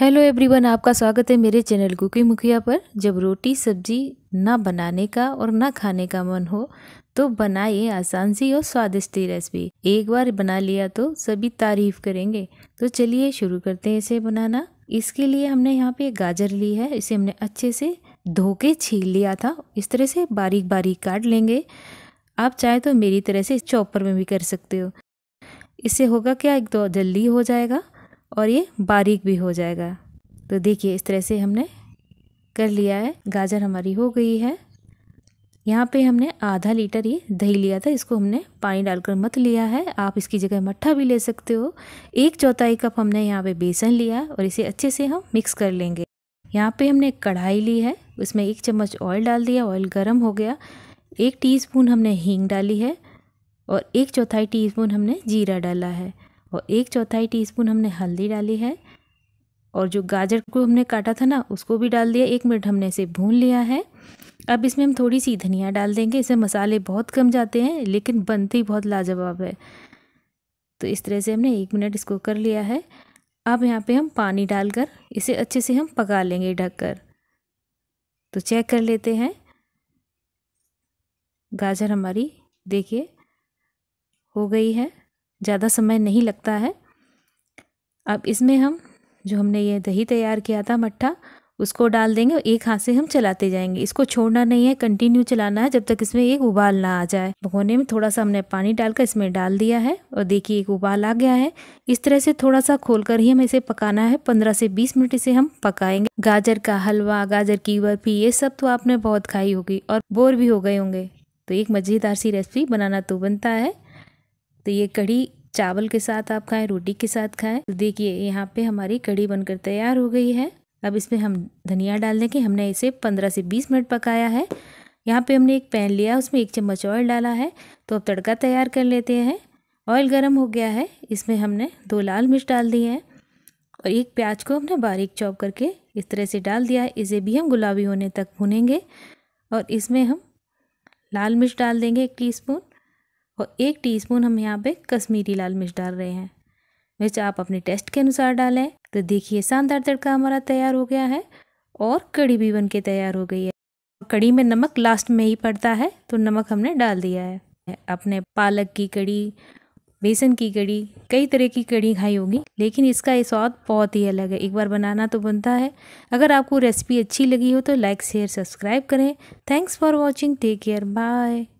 hello everyone आपका स्वागत है मेरे चैनल कुकी मुखिया पर जब रोटी सब्जी ना बनाने का और ना खाने का मन हो तो बनाइए आसान सी और स्वादिष्ट रेसिपी एक बार बना लिया तो सभी तारीफ करेंगे तो चलिए शुरू करते हैं इसे बनाना इसके लिए हमने यहाँ पे गाजर ली है इसे हमने अच्छे से धो के छील लिया था इस तरह से बारीक बारीक काट लेंगे आप चाहे तो मेरी तरह से चॉपर में भी कर सकते हो इससे होगा क्या एक तो जल्दी हो जाएगा और ये बारीक भी हो जाएगा तो देखिए इस तरह से हमने कर लिया है गाजर हमारी हो गई है यहाँ पे हमने आधा लीटर ये दही लिया था इसको हमने पानी डालकर मत लिया है आप इसकी जगह मट्ठा भी ले सकते हो एक चौथाई कप हमने यहाँ पे बेसन लिया और इसे अच्छे से हम मिक्स कर लेंगे यहाँ पे हमने कढ़ाई ली है उसमें एक चम्मच ऑयल डाल दिया ऑयल गर्म हो गया एक टीस्पून हमने हींग डाली है और एक चौथाई टी हमने जीरा डाला है और एक चौथाई टीस्पून हमने हल्दी डाली है और जो गाजर को हमने काटा था ना उसको भी डाल दिया एक मिनट हमने इसे भून लिया है अब इसमें हम थोड़ी सी धनिया डाल देंगे इसे मसाले बहुत कम जाते हैं लेकिन बनते ही बहुत लाजवाब है तो इस तरह से हमने एक मिनट इसको कर लिया है अब यहाँ पे हम पानी डालकर इसे अच्छे से हम पका लेंगे ढककर तो चेक कर लेते हैं गाजर हमारी देखिए हो गई है ज़्यादा समय नहीं लगता है अब इसमें हम जो हमने ये दही तैयार किया था मट्ठा उसको डाल देंगे और एक हाथ से हम चलाते जाएंगे इसको छोड़ना नहीं है कंटिन्यू चलाना है जब तक इसमें एक उबाल ना आ जाए भगोने में थोड़ा सा हमने पानी डालकर इसमें डाल दिया है और देखिए एक उबाल आ गया है इस तरह से थोड़ा सा खोल कर ही हमें इसे पकाना है पंद्रह से बीस मिनट इसे हम पकाएंगे गाजर का हलवा गाजर की बर्फी ये सब तो आपने बहुत खाई होगी और बोर भी हो गए होंगे तो एक मज़ेदार सी रेसिपी बनाना तो बनता है तो ये कढ़ी चावल के साथ आप खाएं रोटी के साथ खाएं तो देखिए यहाँ पे हमारी कढ़ी बनकर तैयार हो गई है अब इसमें हम धनिया डाल देंगे हमने इसे पंद्रह से बीस मिनट पकाया है यहाँ पे हमने एक पैन लिया उसमें एक चम्मच ऑयल डाला है तो अब तड़का तैयार कर लेते हैं ऑयल गर्म हो गया है इसमें हमने दो लाल मिर्च डाल दी है और एक प्याज को हमने बारीक चॉप करके इस तरह से डाल दिया है इसे भी हम गुलाबी होने तक भुनेंगे और इसमें हम लाल मिर्च डाल देंगे एक टीस्पून और एक टीस्पून हम यहाँ पे कश्मीरी लाल मिर्च डाल रहे हैं मिर्च आप अपने टेस्ट के अनुसार डालें तो देखिए शानदार तड़का हमारा तैयार हो गया है और कड़ी भी बन के तैयार हो गई है कड़ी में नमक लास्ट में ही पड़ता है तो नमक हमने डाल दिया है अपने पालक की कड़ी बेसन की कड़ी कई तरह की कड़ी खाई होगी लेकिन इसका ये स्वाद बहुत ही अलग है एक बार बनाना तो बनता है अगर आपको रेसिपी अच्छी लगी हो तो लाइक शेयर सब्सक्राइब करें thanks for watching take care bye